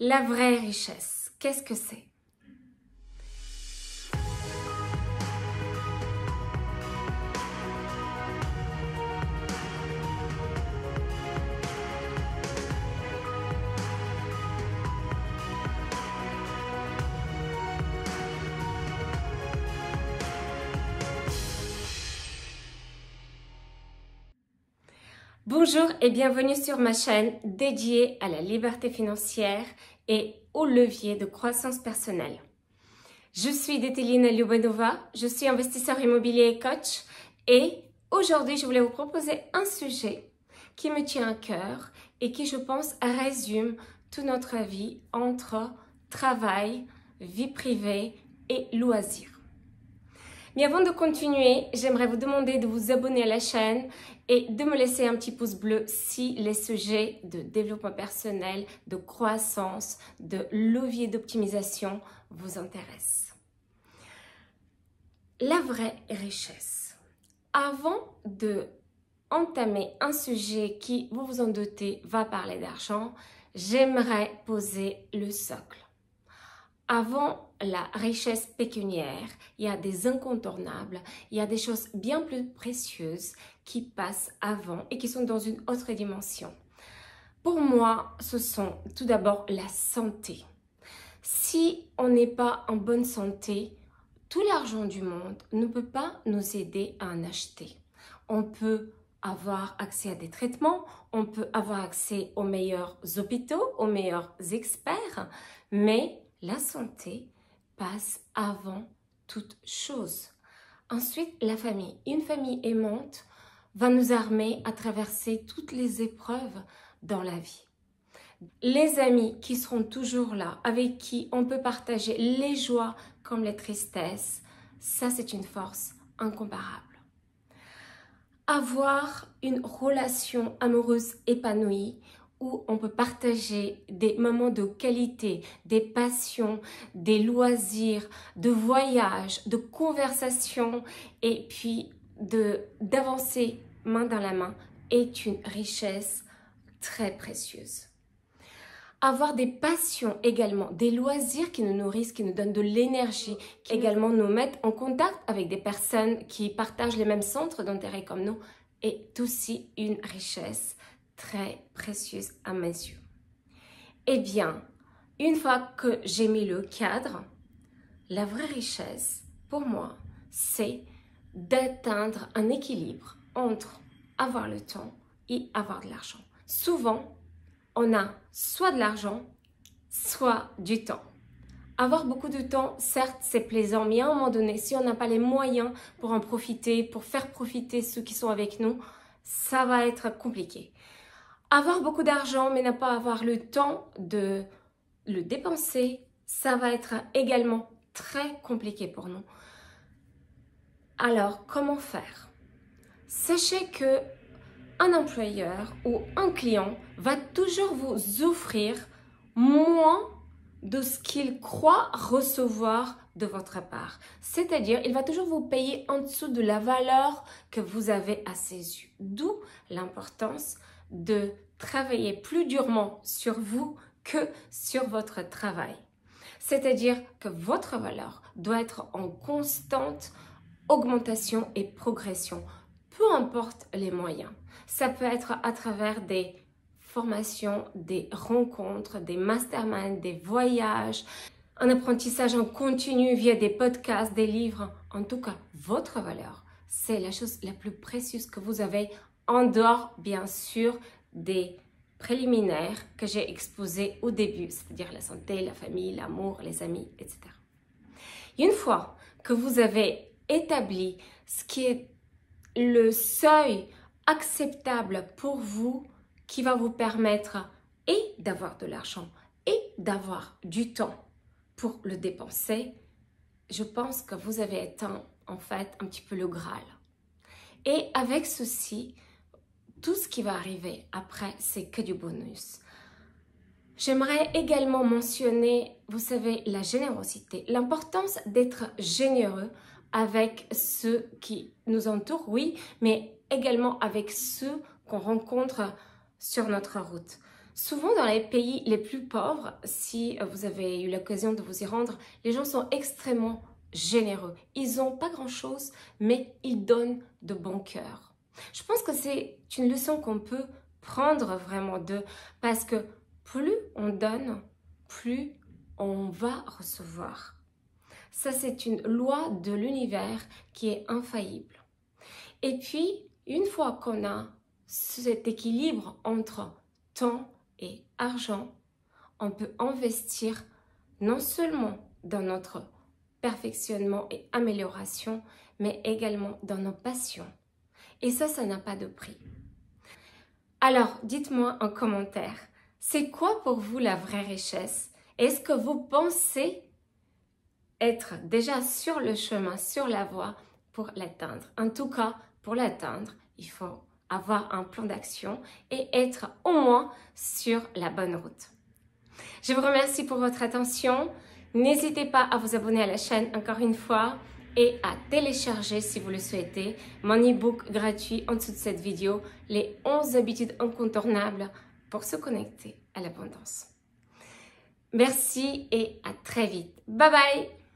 la vraie richesse, qu'est-ce que c'est Bonjour et bienvenue sur ma chaîne dédiée à la liberté financière et au levier de croissance personnelle. Je suis Detelina Lyubanova, je suis investisseur immobilier et coach et aujourd'hui je voulais vous proposer un sujet qui me tient à cœur et qui je pense résume tout notre vie entre travail, vie privée et loisirs. Mais avant de continuer, j'aimerais vous demander de vous abonner à la chaîne et de me laisser un petit pouce bleu si les sujets de développement personnel, de croissance, de levier d'optimisation vous intéressent. La vraie richesse. Avant de entamer un sujet qui, vous vous en doutez, va parler d'argent, j'aimerais poser le socle avant la richesse pécuniaire, il y a des incontournables, il y a des choses bien plus précieuses qui passent avant et qui sont dans une autre dimension. Pour moi, ce sont tout d'abord la santé. Si on n'est pas en bonne santé, tout l'argent du monde ne peut pas nous aider à en acheter. On peut avoir accès à des traitements, on peut avoir accès aux meilleurs hôpitaux, aux meilleurs experts, mais la santé passe avant toute chose. Ensuite, la famille. Une famille aimante va nous armer à traverser toutes les épreuves dans la vie. Les amis qui seront toujours là, avec qui on peut partager les joies comme les tristesses, ça c'est une force incomparable. Avoir une relation amoureuse épanouie où on peut partager des moments de qualité, des passions, des loisirs, de voyages, de conversations et puis d'avancer main dans la main est une richesse très précieuse. Avoir des passions également, des loisirs qui nous nourrissent, qui nous donnent de l'énergie, qui également nous mettent en contact avec des personnes qui partagent les mêmes centres d'intérêt comme nous, est aussi une richesse très précieuse à mes yeux. Eh bien, une fois que j'ai mis le cadre, la vraie richesse, pour moi, c'est d'atteindre un équilibre entre avoir le temps et avoir de l'argent. Souvent, on a soit de l'argent, soit du temps. Avoir beaucoup de temps, certes, c'est plaisant, mais à un moment donné, si on n'a pas les moyens pour en profiter, pour faire profiter ceux qui sont avec nous, ça va être compliqué. Avoir beaucoup d'argent mais ne pas avoir le temps de le dépenser, ça va être également très compliqué pour nous. Alors, comment faire Sachez que un employeur ou un client va toujours vous offrir moins de ce qu'il croit recevoir de votre part. C'est-à-dire, il va toujours vous payer en dessous de la valeur que vous avez à ses yeux. D'où l'importance de travailler plus durement sur vous que sur votre travail. C'est-à-dire que votre valeur doit être en constante augmentation et progression, peu importe les moyens. Ça peut être à travers des formations, des rencontres, des masterminds, des voyages, un apprentissage en continu via des podcasts, des livres. En tout cas, votre valeur, c'est la chose la plus précieuse que vous avez en dehors bien sûr des préliminaires que j'ai exposés au début, c'est-à-dire la santé, la famille, l'amour, les amis, etc. Une fois que vous avez établi ce qui est le seuil acceptable pour vous qui va vous permettre et d'avoir de l'argent et d'avoir du temps pour le dépenser, je pense que vous avez atteint en fait un petit peu le Graal. Et avec ceci, tout ce qui va arriver après, c'est que du bonus. J'aimerais également mentionner, vous savez, la générosité, l'importance d'être généreux avec ceux qui nous entourent, oui, mais également avec ceux qu'on rencontre sur notre route. Souvent dans les pays les plus pauvres, si vous avez eu l'occasion de vous y rendre, les gens sont extrêmement généreux. Ils n'ont pas grand-chose, mais ils donnent de bon cœur. Je pense que c'est une leçon qu'on peut prendre vraiment d'eux parce que plus on donne, plus on va recevoir. Ça, c'est une loi de l'univers qui est infaillible. Et puis, une fois qu'on a cet équilibre entre temps et argent, on peut investir non seulement dans notre perfectionnement et amélioration, mais également dans nos passions. Et ça, ça n'a pas de prix. Alors, dites-moi en commentaire, c'est quoi pour vous la vraie richesse Est-ce que vous pensez être déjà sur le chemin, sur la voie pour l'atteindre En tout cas, pour l'atteindre, il faut avoir un plan d'action et être au moins sur la bonne route. Je vous remercie pour votre attention. N'hésitez pas à vous abonner à la chaîne encore une fois et à télécharger si vous le souhaitez mon e-book gratuit en dessous de cette vidéo, les 11 habitudes incontournables pour se connecter à l'abondance. Merci et à très vite. Bye bye